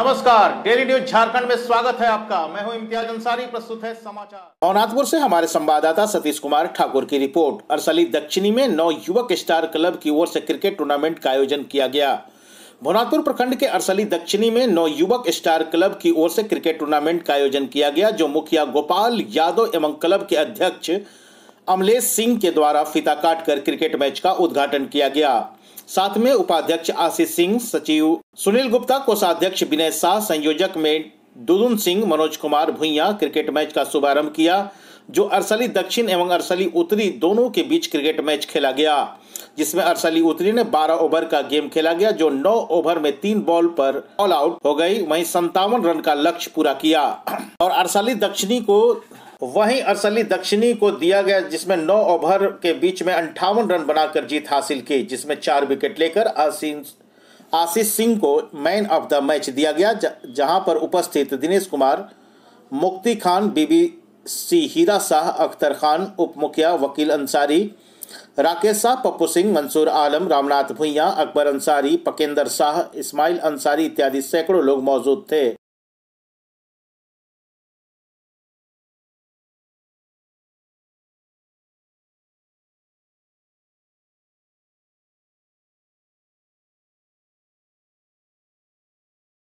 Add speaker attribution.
Speaker 1: नमस्कार daily news Jharkhand में स्वागत है आपका मैं हूं इम्तियाज अंसारी प्रस्तुत है समाचार औनाथपुर से हमारे संवाददाता सतीश कुमार ठाकुर की रिपोर्ट अरसली दक्षिणी में नौ युवक स्टार क्लब की ओर से क्रिकेट टूर्नामेंट का आयोजन किया गया भोनाथपुर प्रखंड के अरसली दक्षिणी में नौ युवक स्टार क्लब की ओर से क्रिकेट टूर्नामेंट का आयोजन किया गया जो मुखिया गोपाल यादव एवं क्लब के अध्यक्ष अमलेश सिंह के द्वारा फीता काट कर क्रिकेट मैच का उद्घाटन किया गया साथ में उपाध्यक्ष आशीष सिंह सचिव सुनील गुप्ता कोषाध्यक्ष विनय शाह संयोजक में दुदुन सिंह मनोज कुमार भुइया क्रिकेट मैच का शुभारंभ किया जो अरसली दक्षिण एवं अरसली उत्तरी दोनों के बीच क्रिकेट मैच खेला गया जिसमें अरसली उत्तरी ने 12 ओवर का गेम खेला गया जो 9 ओवर में तीन बॉल पर ऑल आउट हो गई वहीं संतावन रन का लक्ष्य पूरा किया और अरसली दक्षिणी को वहीं अरसली दक्षिणी को दिया गया जिसमें नौ ओवर के बीच में अंठावन रन बनाकर जीत हासिल की जिसमें चार विकेट लेकर आशीष सिंह को मैन ऑफ द मैच दिया गया जहां पर उपस्थित दिनेश कुमार मुक्ति खान बीबी सी हीरा शाह अख्तर खान उप मुखिया वकील अंसारी राकेश शाह पप्पू सिंह मंसूर आलम रामनाथ भुइया अकबर अंसारी पकेंद्र शाह इस्माइल अंसारी इत्यादि सैकड़ों लोग मौजूद थे